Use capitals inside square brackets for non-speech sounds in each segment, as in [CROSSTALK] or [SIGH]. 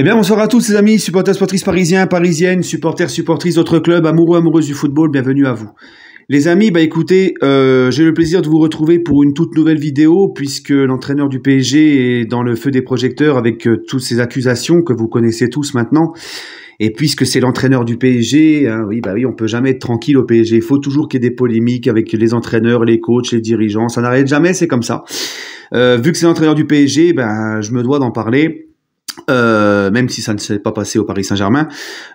Eh bien, bonsoir à tous, les amis, supporters, supportrices parisiens, parisiennes, supporters, supportrices d'autres clubs, amoureux, amoureuses du football, bienvenue à vous. Les amis, bah écoutez, euh, j'ai le plaisir de vous retrouver pour une toute nouvelle vidéo puisque l'entraîneur du PSG est dans le feu des projecteurs avec euh, toutes ces accusations que vous connaissez tous maintenant. Et puisque c'est l'entraîneur du PSG, hein, oui, bah oui, on peut jamais être tranquille au PSG. Il faut toujours qu'il y ait des polémiques avec les entraîneurs, les coachs, les dirigeants. Ça n'arrête jamais, c'est comme ça. Euh, vu que c'est l'entraîneur du PSG, ben, je me dois d'en parler. Euh, même si ça ne s'est pas passé au Paris Saint-Germain.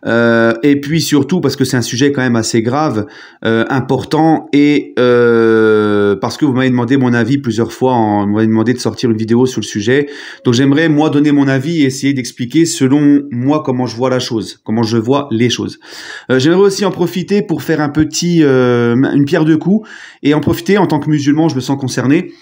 Euh, et puis surtout parce que c'est un sujet quand même assez grave, euh, important, et euh, parce que vous m'avez demandé mon avis plusieurs fois, en, vous m'avez demandé de sortir une vidéo sur le sujet. Donc j'aimerais moi donner mon avis et essayer d'expliquer selon moi comment je vois la chose, comment je vois les choses. Euh, j'aimerais aussi en profiter pour faire un petit, une pierre de coups, et en profiter en tant que musulman, je me sens concerné.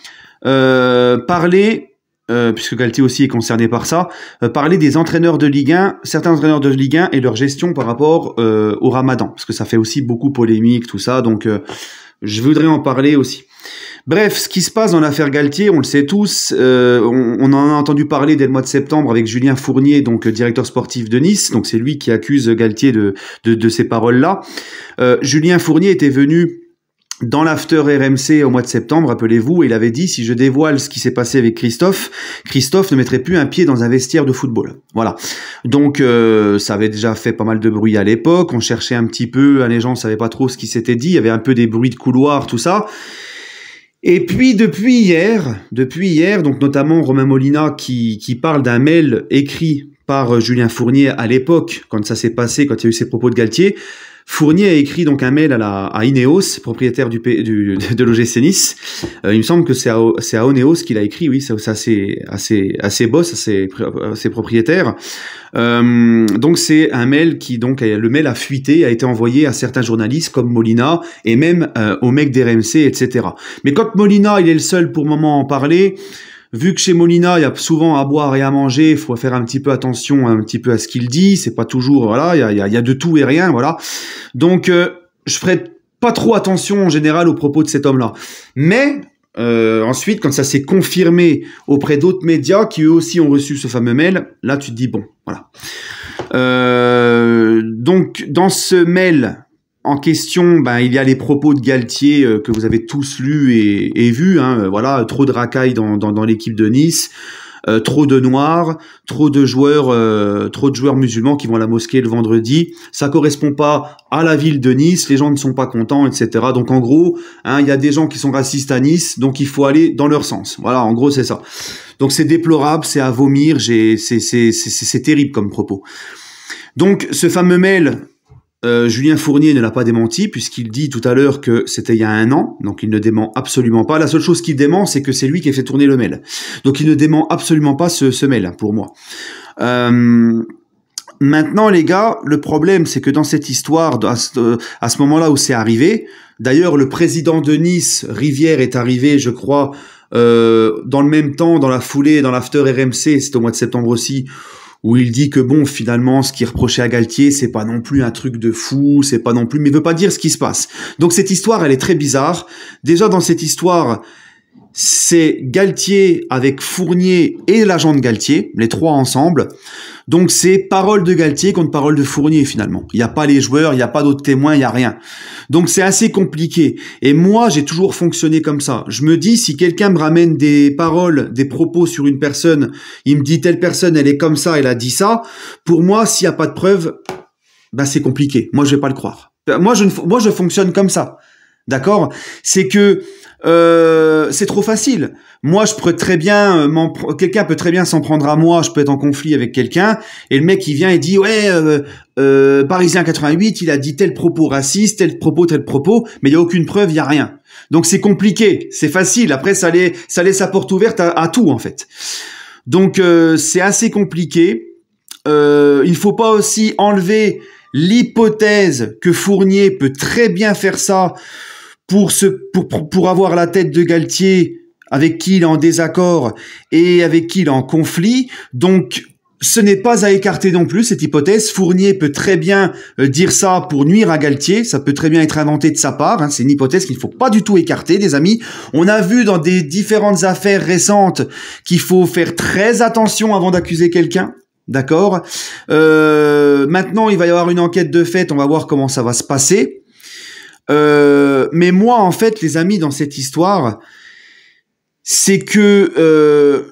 parler euh, puisque Galtier aussi est concerné par ça, euh, parler des entraîneurs de Ligue 1, certains entraîneurs de Ligue 1 et leur gestion par rapport euh, au Ramadan, parce que ça fait aussi beaucoup polémique tout ça, donc je voudrais en parler aussi. Bref, ce qui se passe dans l'affaire Galtier, on le sait tous, on, en a entendu parler dès le mois de septembre avec Julien Fournier, donc directeur sportif de Nice, donc c'est lui qui accuse Galtier de, de, de ces paroles-là. Julien Fournier était venu dans l'after RMC au mois de septembre, rappelez-vous, il avait dit si je dévoile ce qui s'est passé avec Christophe, Christophe ne mettrait plus un pied dans un vestiaire de football. Voilà. Donc euh, ça avait déjà fait pas mal de bruit à l'époque. On cherchait un petit peu, les gens savaient pas trop ce qui s'était dit. Il y avait un peu des bruits de couloir, tout ça. Et puis depuis hier, depuis hier, donc notamment Romain Molina qui, qui parle d'un mail écrit par Julien Fournier à l'époque, quand ça s'est passé, quand il y a eu ces propos de Galtier, Fournier a écrit donc un mail à, la, à Ineos, propriétaire du, du de l'OGC Nice. Euh, il me semble que c'est à, à qu'il a écrit, oui, c'est assez assez, assez assez boss, assez, euh, donc c'est un mail qui, donc, le mail a fuité, a été envoyé à certains journalistes comme Molina et même euh, au mec d'RMC, etc. Mais quand Molina, il est le seul pour moment à en parler, Vu que chez Molina, il y a souvent à boire et à manger, il faut faire un petit peu attention un petit peu à ce qu'il dit. C'est pas toujours, voilà, il y a, y a, de tout et rien, voilà. Donc, euh, je ferai pas trop attention en général aux propos de cet homme-là. Mais euh, ensuite, quand ça s'est confirmé auprès d'autres médias qui eux aussi ont reçu ce fameux mail, là tu te dis bon, voilà. Euh, donc dans ce mail, en question, ben, il y a les propos de Galtier euh, que vous avez tous lus et, et vus. Hein. voilà, trop de racailles dans, l'équipe de Nice. Euh, trop de noirs, trop de joueurs, euh, trop de joueurs musulmans qui vont à la mosquée le vendredi. Ça correspond pas à la ville de Nice. Les gens ne sont pas contents, etc. Donc en gros, hein, il y a des gens qui sont racistes à Nice, donc il faut aller dans leur sens. Voilà, en gros c'est ça. Donc c'est déplorable, c'est à vomir. c'est, c'est terrible comme propos. Donc ce fameux mail euh, Julien Fournier ne l'a pas démenti puisqu'il dit tout à l'heure que c'était il y a un an, donc il ne dément absolument pas. La seule chose qu'il dément, c'est que c'est lui qui a fait tourner le mail. Donc il ne dément absolument pas ce, mail pour moi. Euh, maintenant, les gars, le problème, c'est que dans cette histoire, euh, à ce, moment-là où c'est arrivé, d'ailleurs, le président de Nice, Rivière, est arrivé, je crois, dans le même temps, dans la foulée, dans l'after RMC, c'est au mois de septembre aussi, où il dit que bon, finalement, ce qui reprochait à Galtier, c'est pas non plus un truc de fou, c'est pas non plus, mais il veut pas dire ce qui se passe. Donc cette histoire, elle est très bizarre. Déjà dans cette histoire, c'est Galtier avec Fournier et l'agent de Galtier, les trois ensemble. Donc c'est parole de Galtier contre parole de Fournier finalement. Il n'y a pas les joueurs, il n'y a pas d'autres témoins, il n'y a rien. Donc c'est assez compliqué. Et moi, j'ai toujours fonctionné comme ça. Je me dis, si quelqu'un me ramène des paroles, des propos sur une personne, il me dit telle personne, elle est comme ça, elle a dit ça, pour moi, s'il n'y a pas de preuves, ben bah, c'est compliqué. Moi, je vais pas le croire. Moi, moi, je fonctionne comme ça. D'accord C'est que euh, c'est trop facile. Moi, je peux très bien, euh, quelqu'un peut très bien s'en prendre à moi. Je peux être en conflit avec quelqu'un et le mec il vient et dit ouais, euh, euh Parisien 88, il a dit tel propos raciste, tel propos, tel propos, mais il y a aucune preuve, il y a rien. Donc c'est compliqué, c'est facile. Après, ça laisse, sa porte ouverte à, tout en fait. Donc c'est assez compliqué. Euh, il faut pas aussi enlever l'hypothèse que Fournier peut très bien faire ça pour, ce, pour, pour avoir la tête de Galtier avec qui il est en désaccord et avec qui il est en conflit. Donc, ce n'est pas à écarter non plus cette hypothèse. Fournier peut très bien euh, dire ça pour nuire à Galtier. Ça peut très bien être inventé de sa part. Hein. C'est une hypothèse qu'il ne faut pas du tout écarter, des amis. On a vu dans des différentes affaires récentes qu'il faut faire très attention avant d'accuser quelqu'un. D'accord. Euh, maintenant, il va y avoir une enquête de fait. On va voir comment ça va se passer. Euh, mais moi, en fait, les amis, dans cette histoire, c'est que euh,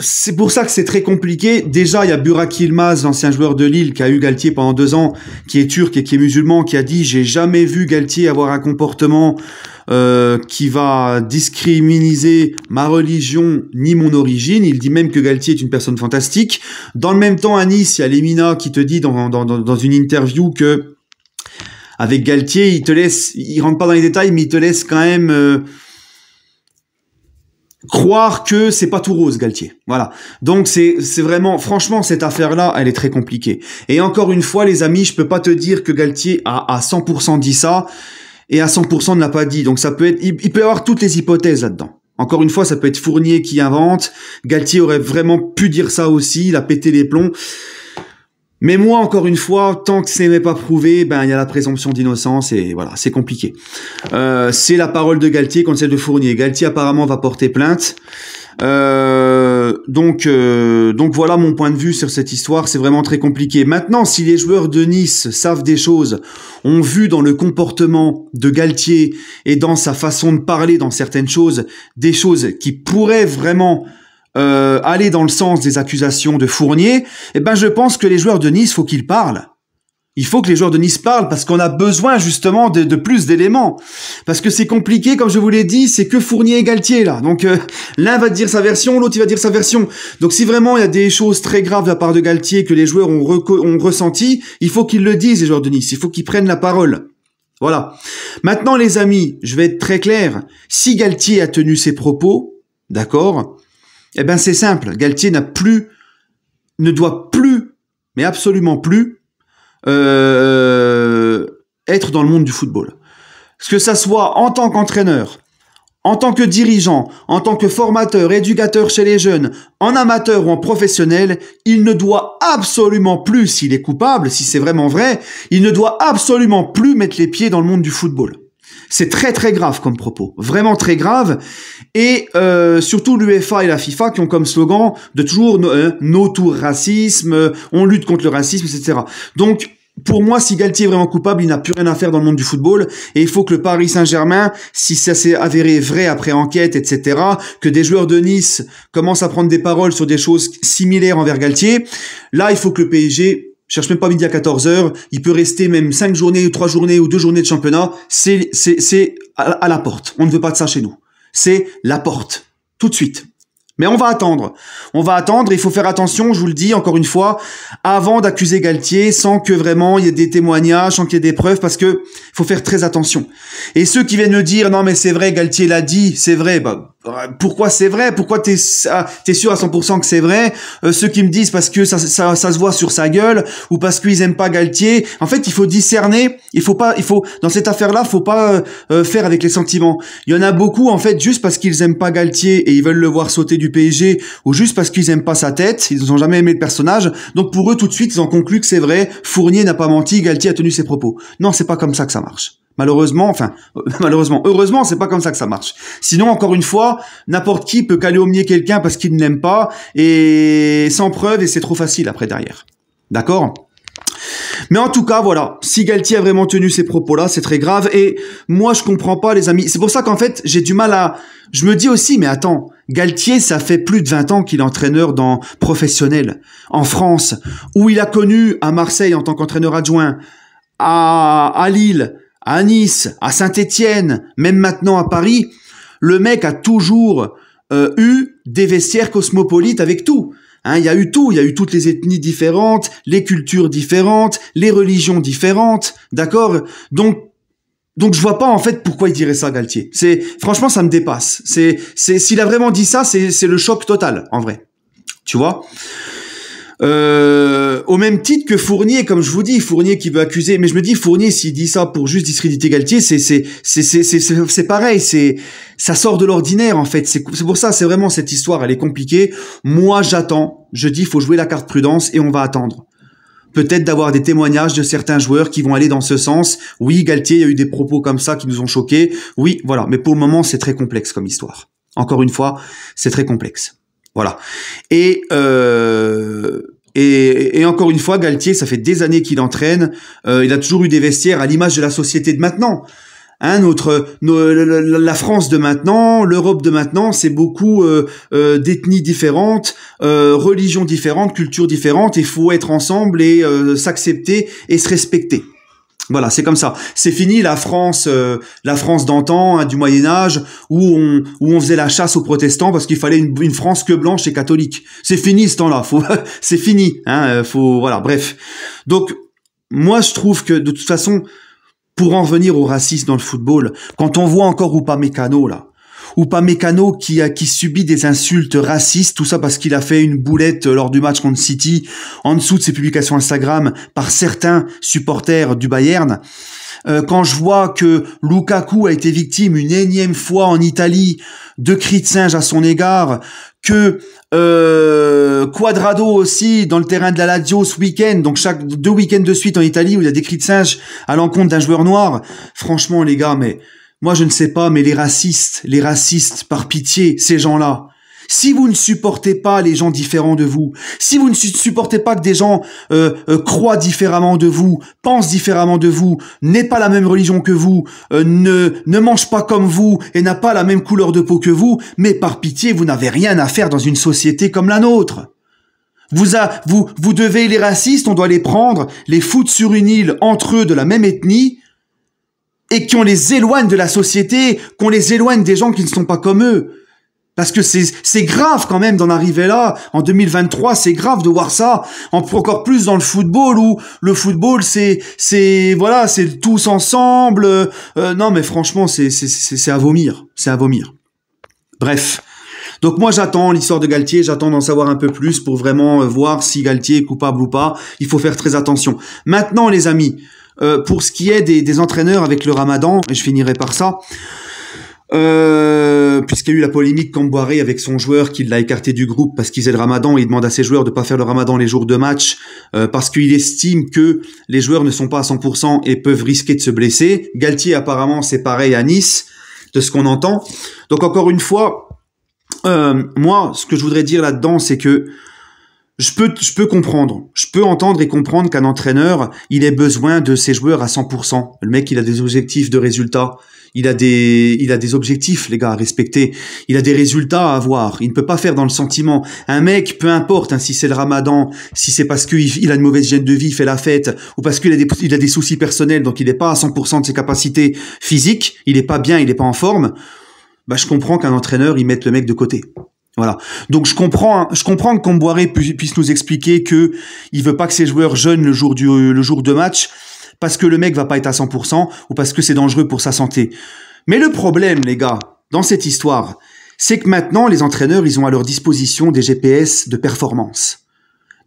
c'est pour ça que c'est très compliqué. Déjà, il y a Burak Yilmaz, l'ancien joueur de Lille, qui a eu Galtier pendant deux ans, qui est turc et qui est musulman, qui a dit j'ai jamais vu Galtier avoir un comportement euh, qui va discriminer ma religion ni mon origine. Il dit même que Galtier est une personne fantastique. Dans le même temps, à Nice, il y a Lemina qui te dit dans, dans, dans une interview que avec Galtier, il te laisse, il rentre pas dans les détails, mais il te laisse quand même euh, croire que c'est pas tout rose, Galtier. Voilà. Donc c'est c'est vraiment, franchement, cette affaire-là, elle est très compliquée. Et encore une fois, les amis, je peux pas te dire que Galtier a à 100% dit ça et à 100% ne l'a pas dit. Donc ça peut être, il, il peut y avoir toutes les hypothèses là-dedans. Encore une fois, ça peut être Fournier qui invente. Galtier aurait vraiment pu dire ça aussi. Il a pété les plombs. Mais moi, encore une fois, tant que ce n'est pas prouvé, ben il y a la présomption d'innocence et voilà, c'est compliqué. Euh, c'est la parole de Galtier contre celle de Fournier. Galtier apparemment va porter plainte. Euh, donc, euh, donc voilà mon point de vue sur cette histoire. C'est vraiment très compliqué. Maintenant, si les joueurs de Nice savent des choses, ont vu dans le comportement de Galtier et dans sa façon de parler dans certaines choses, des choses qui pourraient vraiment euh, aller dans le sens des accusations de Fournier, eh ben je pense que les joueurs de Nice, faut qu'ils parlent. Il faut que les joueurs de Nice parlent parce qu'on a besoin justement de, plus d'éléments. Parce que c'est compliqué, comme je vous l'ai dit, c'est que Fournier et Galtier là. Donc euh, l'un va dire sa version, l'autre il va dire sa version. Donc si vraiment il y a des choses très graves de la part de Galtier que les joueurs ont, ont ressenti, il faut qu'ils le disent les joueurs de Nice. Il faut qu'ils prennent la parole. Voilà. Maintenant les amis, je vais être très clair. Si Galtier a tenu ses propos, d'accord, eh bien, c'est simple. Galtier n'a plus, ne doit plus, mais absolument plus, euh, être dans le monde du football. Que ça soit en tant qu'entraîneur, en tant que dirigeant, en tant que formateur, éducateur chez les jeunes, en amateur ou en professionnel, il ne doit absolument plus, s'il est coupable, si c'est vraiment vrai, il ne doit absolument plus mettre les pieds dans le monde du football. C'est très très grave comme propos, vraiment très grave. Et euh, surtout l'UEFA et la FIFA qui ont comme slogan de toujours nos euh, racisme, on lutte contre le racisme, etc. Donc pour moi, si Galtier est vraiment coupable, il n'a plus rien à faire dans le monde du football. Et il faut que le Paris Saint-Germain, si ça s'est avéré vrai après enquête, etc., que des joueurs de Nice commencent à prendre des paroles sur des choses similaires envers Galtier, là, il faut que le PSG cherche même pas midi à 14h, il peut rester même 5 journées ou 3 journées ou 2 journées de championnat, c'est, c'est, c'est à, la porte. On ne veut pas de ça chez nous. C'est la porte. Tout de suite. Mais on va attendre. On va attendre. Il faut faire attention, je vous le dis encore une fois, avant d'accuser Galtier, sans que vraiment il y ait des témoignages, sans qu'il y ait des preuves, parce que faut faire très attention. Et ceux qui viennent me dire, non mais c'est vrai, Galtier l'a dit, c'est vrai, bah ah, pourquoi c'est vrai Pourquoi t'es es sûr à 100% que c'est vrai euh, Ceux qui me disent parce que ça, se voit sur sa gueule ou parce qu'ils aiment pas Galtier. En fait, il faut discerner. Il faut pas. Il faut dans cette affaire-là, faut pas euh, euh, faire avec les sentiments. Il y en a beaucoup en fait juste parce qu'ils aiment pas Galtier et ils veulent le voir sauter du PSG ou juste parce qu'ils aiment pas sa tête. Ils ont jamais aimé le personnage. Donc pour eux, tout de suite, ils ont conclu que c'est vrai. Fournier n'a pas menti. Galtier a tenu ses propos. Non, c'est pas comme ça que ça marche. Malheureusement, enfin, euh, [LAUGHS] malheureusement, heureusement, c'est pas comme ça que ça marche. Sinon, encore une fois, n'importe qui peut calomnier quelqu'un parce qu'il ne l'aime pas et sans preuve et c'est trop facile après derrière. D'accord mais en tout cas, voilà, si Galtier a vraiment tenu ces propos-là, c'est très grave. Et moi, je comprends pas, les amis. C'est pour ça qu'en fait, j'ai du mal à... Je me dis aussi, mais attends, Galtier, ça fait plus de 20 ans qu'il est entraîneur dans professionnel, en France, où il a connu à Marseille en tant qu'entraîneur adjoint, à Lille, à Nice, à Saint-Étienne, même maintenant à Paris, le mec a toujours euh, eu des vestiaires cosmopolites avec tout. Hein, il y a eu tout, il y a eu toutes les ethnies différentes, les cultures différentes, les religions différentes, d'accord Donc donc je vois pas en fait pourquoi il dirait ça Galtier. C'est franchement ça me dépasse. C'est s'il a vraiment dit ça, c'est c'est le choc total en vrai. Tu vois euh, au même titre que Fournier, comme je vous dis, Fournier qui veut accuser, mais je me dis Fournier s'il dit ça pour juste discréditer Galtier, c'est c'est c'est c'est c'est pareil, c'est ça sort de l'ordinaire en fait. C'est pour ça, c'est vraiment cette histoire, elle est compliquée. Moi, j'attends. Je dis, faut jouer la carte prudence et on va attendre. Peut-être d'avoir des témoignages de certains joueurs qui vont aller dans ce sens. Oui, Galtier, il y a eu des propos comme ça qui nous ont choqués. Oui, voilà. Mais pour le moment, c'est très complexe comme histoire. Encore une fois, c'est très complexe. Voilà. Et euh, et, encore une fois, Galtier, ça fait des années qu'il entraîne. Euh, il a toujours eu des vestiaires à l'image de la société de maintenant. Hein, notre, la France de maintenant, l'Europe de maintenant, c'est beaucoup euh, euh d'ethnies différentes, euh, religions différentes, cultures différentes. Il faut être ensemble et s'accepter et se respecter. Voilà, c'est comme ça. C'est fini la France, euh, la France d'antan hein, du Moyen Âge où on où on faisait la chasse aux protestants parce qu'il fallait une, France que blanche et catholique. C'est fini ce temps-là. [LAUGHS] c'est fini. Hein, euh, faut, voilà. Bref. Donc moi je trouve que de toute façon, pour en revenir au racisme dans le football, quand on voit encore ou pas Mécano là, ou mécano qui qui subit des insultes racistes, tout ça parce qu'il a fait une boulette euh, lors du match contre City en dessous de ses publications Instagram par certains supporters du Bayern. Euh, quand je vois que Lukaku a été victime une énième fois en Italie de cris de singe à son égard, que euh, Quadrado aussi dans le terrain de la Lazio ce week-end, donc chaque deux week-ends de suite en Italie où il y a des cris de singe à l'encontre d'un joueur noir. Franchement les gars, mais moi, je ne sais pas, mais les racistes, les racistes, par pitié, ces gens-là. Si vous ne supportez pas les gens différents de vous, si vous ne supportez pas que des gens euh, euh, croient différemment de vous, pensent différemment de vous, n'aient pas la même religion que vous, euh, ne, ne mangent pas comme vous et n'a pas la même couleur de peau que vous, mais par pitié, vous n'avez rien à faire dans une société comme la nôtre. Vous, a, vous, vous devez les racistes, on doit les prendre, les foutre sur une île entre eux de la même ethnie, et qu'on les éloigne de la société, qu'on les éloigne des gens qui ne sont pas comme eux. Parce que c'est grave quand même d'en arriver là. En 2023, c'est grave de voir ça. Encore plus dans le football où le football, c'est voilà, c'est tous ensemble. Euh, non, mais franchement, c'est c'est à vomir. C'est à vomir. Bref. Donc moi j'attends l'histoire de Galtier, j'attends d'en savoir un peu plus pour vraiment euh, voir si Galtier est coupable ou pas. Il faut faire très attention. Maintenant les amis, euh, pour ce qui est des, entraîneurs avec le ramadan, et je finirai par ça, euh, puisqu'il y a eu la polémique Camboiré avec son joueur qui l'a écarté du groupe parce qu'il faisait le ramadan, il demande à ses joueurs de pas faire le ramadan les jours de match euh, parce qu'il estime que les joueurs ne sont pas à 100% et peuvent risquer de se blesser. Galtier apparemment c'est pareil à Nice, de ce qu'on entend. Donc encore une fois, euh, moi ce que je voudrais dire là-dedans c'est que je peux, je peux comprendre, je peux entendre et comprendre qu'un entraîneur, il ait besoin de ses joueurs à 100%. Le mec, il a des objectifs de résultats, il a des, il a des objectifs, les gars, à respecter. Il a des résultats à avoir. Il ne peut pas faire dans le sentiment. Un mec, peu importe, hein, si c'est le Ramadan, si c'est parce qu'il a une mauvaise gêne de vie, il fait la fête, ou parce qu'il a des, il a des soucis personnels, donc il n'est pas à 100% de ses capacités physiques, il n'est pas bien, il n'est pas en forme. Bah, je comprends qu'un entraîneur, il mette le mec de côté. Voilà. Donc je comprends, hein, je comprends que Comboiré puisse nous expliquer que il veut pas que ses joueurs jeûnent le jour du le jour de match parce que le mec va pas être à 100% ou parce que c'est dangereux pour sa santé. Mais le problème, les gars, dans cette histoire, c'est que maintenant les entraîneurs, ils ont à leur disposition des GPS de performance.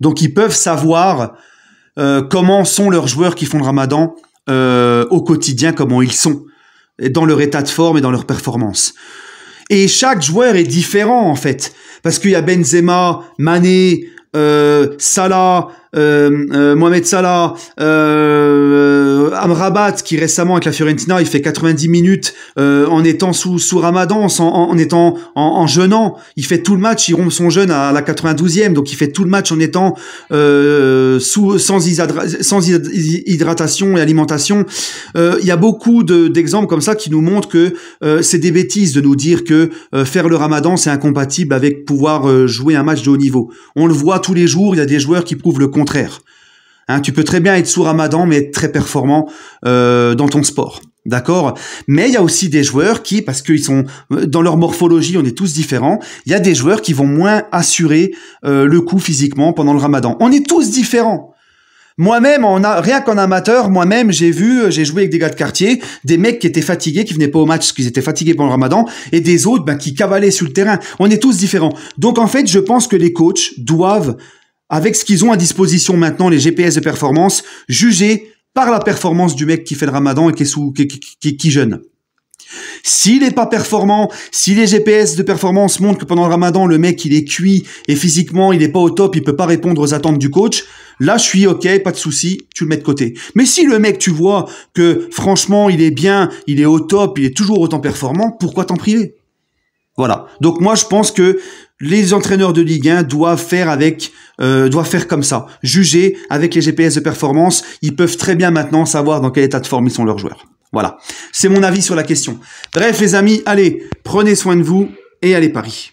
Donc ils peuvent savoir euh, comment sont leurs joueurs qui font le Ramadan euh, au quotidien, comment ils sont dans leur état de forme et dans leur performance. Et chaque joueur est différent en fait, parce qu'il y a Benzema, Mané, euh, Salah, euh, euh, Mohamed Salah, euh, Amrabat qui récemment avec la Fiorentina, il fait 90 minutes euh, en étant sous sous Ramadan, en, étant en, jeûnant, il fait tout le match, il rompt son jeûne à la 92e, donc il fait tout le match en étant euh, sous sans, hydratation et alimentation. Il y a beaucoup d'exemples comme ça qui nous montrent que c'est des bêtises de nous dire que faire le Ramadan c'est incompatible avec pouvoir jouer un match de haut niveau. On le voit tous les jours, il y a des joueurs qui prouvent le contraire. Hein, tu peux très bien être sous Ramadan, mais être très performant euh, dans ton sport. D'accord Mais il y a aussi des joueurs qui, parce qu'ils sont euh, dans leur morphologie, on est tous différents, il y a des joueurs qui vont moins assurer euh, le coup physiquement pendant le ramadan. On est tous différents. Moi-même, on a, rien qu'en amateur, moi-même, j'ai vu, euh, j'ai joué avec des gars de quartier, des mecs qui étaient fatigués, qui venaient pas au match, parce qu'ils étaient fatigués pendant le ramadan, et des autres ben, qui cavalaient sur le terrain. On est tous différents. Donc en fait, je pense que les coachs doivent avec ce qu'ils ont à disposition maintenant, les GPS de performance, jugés par la performance du mec qui fait le ramadan et qui, sous, qui, jeûne. S'il n'est pas performant, si les GPS de performance montrent que pendant le ramadan, le mec, il est cuit et physiquement, il n'est pas au top, il peut pas répondre aux attentes du coach, là, je suis OK, pas de souci, tu le mets de côté. Mais si le mec, tu vois que franchement, il est bien, il est au top, il est toujours autant performant, pourquoi t'en priver Voilà. Donc moi, je pense que les entraîneurs de Ligue 1 doivent faire avec, euh, doivent faire comme ça, juger avec les GPS de performance. Ils peuvent très bien maintenant savoir dans quel état de forme ils sont leurs joueurs. Voilà, c'est mon avis sur la question. Bref, les amis, allez, prenez soin de vous et allez Paris.